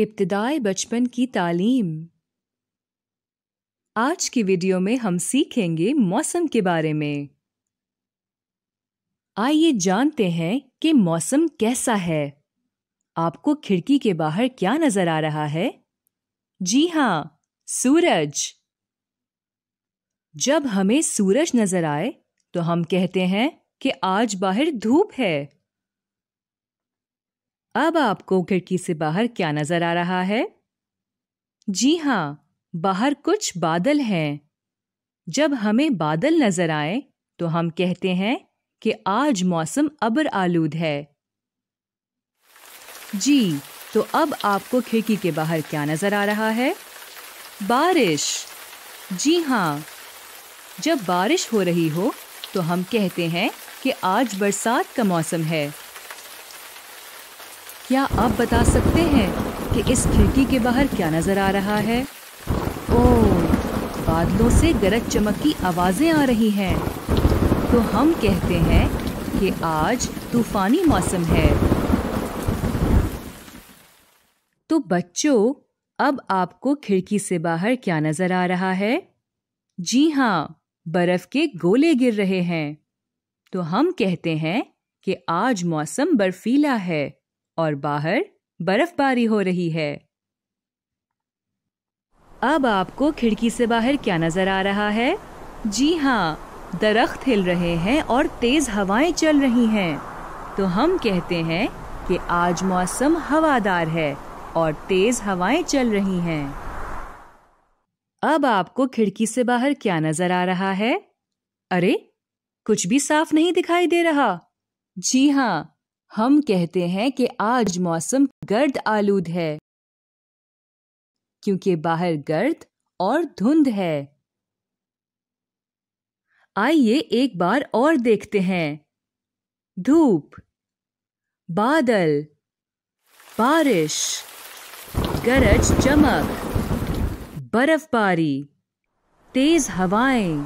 इब्तदाई बचपन की तालीम आज की वीडियो में हम सीखेंगे मौसम के बारे में आइए जानते हैं कि मौसम कैसा है आपको खिड़की के बाहर क्या नजर आ रहा है जी हाँ सूरज जब हमें सूरज नजर आए तो हम कहते हैं कि आज बाहर धूप है अब आपको खिड़की से बाहर क्या नजर आ रहा है जी हाँ बाहर कुछ बादल हैं जब हमें बादल नजर आए तो हम कहते हैं कि आज मौसम अबर आलूद है जी तो अब आपको खिड़की के बाहर क्या नजर आ रहा है बारिश जी हाँ जब बारिश हो रही हो तो हम कहते हैं कि आज बरसात का मौसम है क्या आप बता सकते हैं कि इस खिड़की के बाहर क्या नजर आ रहा है ओह बादलों से गरज चमक की आवाजें आ रही हैं तो हम कहते हैं कि आज तूफानी मौसम है तो बच्चों अब आपको खिड़की से बाहर क्या नजर आ रहा है जी हाँ बर्फ के गोले गिर रहे हैं तो हम कहते हैं कि आज मौसम बर्फीला है और बाहर बर्फबारी हो रही है अब आपको खिड़की से बाहर क्या नजर आ रहा है जी हाँ दरख्त हिल रहे हैं और तेज हवाएं चल रही हैं तो हम कहते हैं कि आज मौसम हवादार है और तेज हवाएं चल रही हैं अब आपको खिड़की से बाहर क्या नजर आ रहा है अरे कुछ भी साफ नहीं दिखाई दे रहा जी हाँ हम कहते हैं कि आज मौसम गर्द आलूद है क्योंकि बाहर गर्द और धुंध है आइए एक बार और देखते हैं धूप बादल बारिश गरज चमक बर्फबारी तेज हवाएं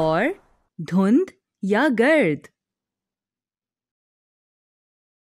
और धुंध या गर्द